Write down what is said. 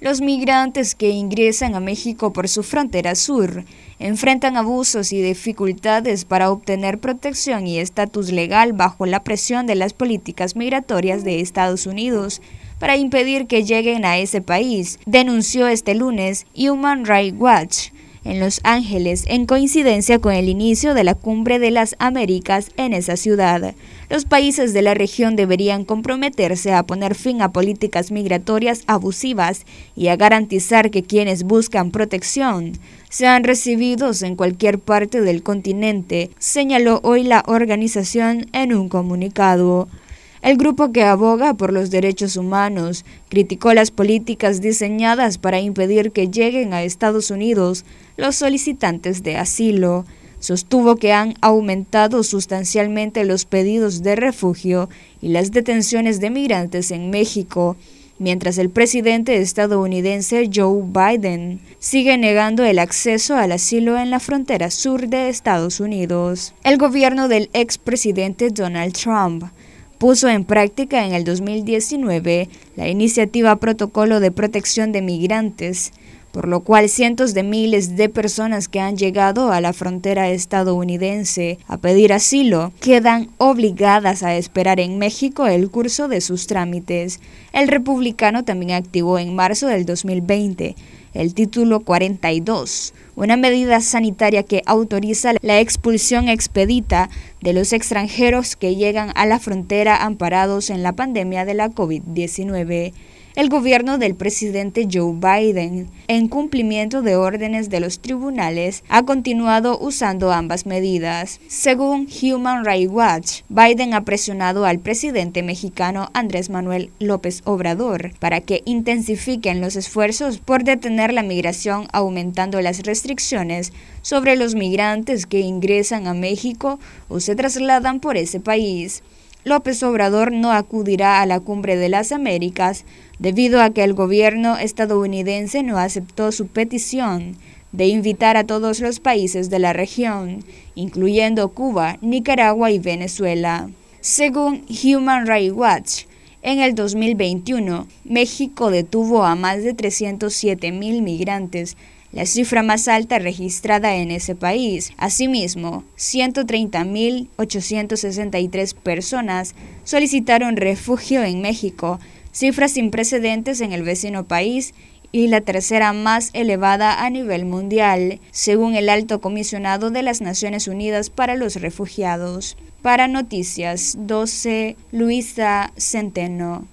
Los migrantes que ingresan a México por su frontera sur enfrentan abusos y dificultades para obtener protección y estatus legal bajo la presión de las políticas migratorias de Estados Unidos para impedir que lleguen a ese país, denunció este lunes Human Rights Watch en Los Ángeles en coincidencia con el inicio de la Cumbre de las Américas en esa ciudad. Los países de la región deberían comprometerse a poner fin a políticas migratorias abusivas y a garantizar que quienes buscan protección sean recibidos en cualquier parte del continente, señaló hoy la organización en un comunicado. El grupo que aboga por los derechos humanos criticó las políticas diseñadas para impedir que lleguen a Estados Unidos los solicitantes de asilo. Sostuvo que han aumentado sustancialmente los pedidos de refugio y las detenciones de migrantes en México mientras el presidente estadounidense Joe Biden sigue negando el acceso al asilo en la frontera sur de Estados Unidos. El gobierno del expresidente Donald Trump puso en práctica en el 2019 la iniciativa Protocolo de Protección de Migrantes, por lo cual cientos de miles de personas que han llegado a la frontera estadounidense a pedir asilo quedan obligadas a esperar en México el curso de sus trámites. El republicano también activó en marzo del 2020 el título 42, una medida sanitaria que autoriza la expulsión expedita de los extranjeros que llegan a la frontera amparados en la pandemia de la COVID-19 el gobierno del presidente Joe Biden, en cumplimiento de órdenes de los tribunales, ha continuado usando ambas medidas. Según Human Rights Watch, Biden ha presionado al presidente mexicano Andrés Manuel López Obrador para que intensifiquen los esfuerzos por detener la migración aumentando las restricciones sobre los migrantes que ingresan a México o se trasladan por ese país. López Obrador no acudirá a la Cumbre de las Américas debido a que el gobierno estadounidense no aceptó su petición de invitar a todos los países de la región, incluyendo Cuba, Nicaragua y Venezuela. Según Human Rights Watch, en el 2021, México detuvo a más de 307 mil migrantes la cifra más alta registrada en ese país. Asimismo, 130.863 personas solicitaron refugio en México, cifras sin precedentes en el vecino país y la tercera más elevada a nivel mundial, según el alto comisionado de las Naciones Unidas para los Refugiados. Para Noticias 12, Luisa Centeno.